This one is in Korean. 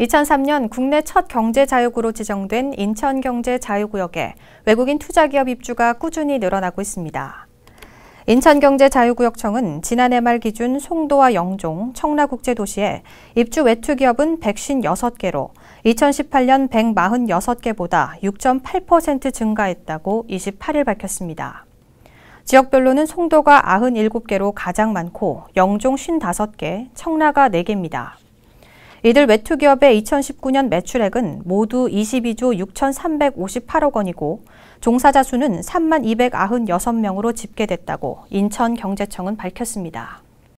2003년 국내 첫 경제자유구로 지정된 인천경제자유구역에 외국인 투자기업 입주가 꾸준히 늘어나고 있습니다. 인천경제자유구역청은 지난해 말 기준 송도와 영종, 청라국제도시에 입주 외투 기업은 156개로 2018년 146개보다 6.8% 증가했다고 28일 밝혔습니다. 지역별로는 송도가 97개로 가장 많고 영종 55개, 청라가 4개입니다. 이들 외투기업의 2019년 매출액은 모두 22조 6,358억 원이고 종사자 수는 3만 296명으로 집계됐다고 인천경제청은 밝혔습니다.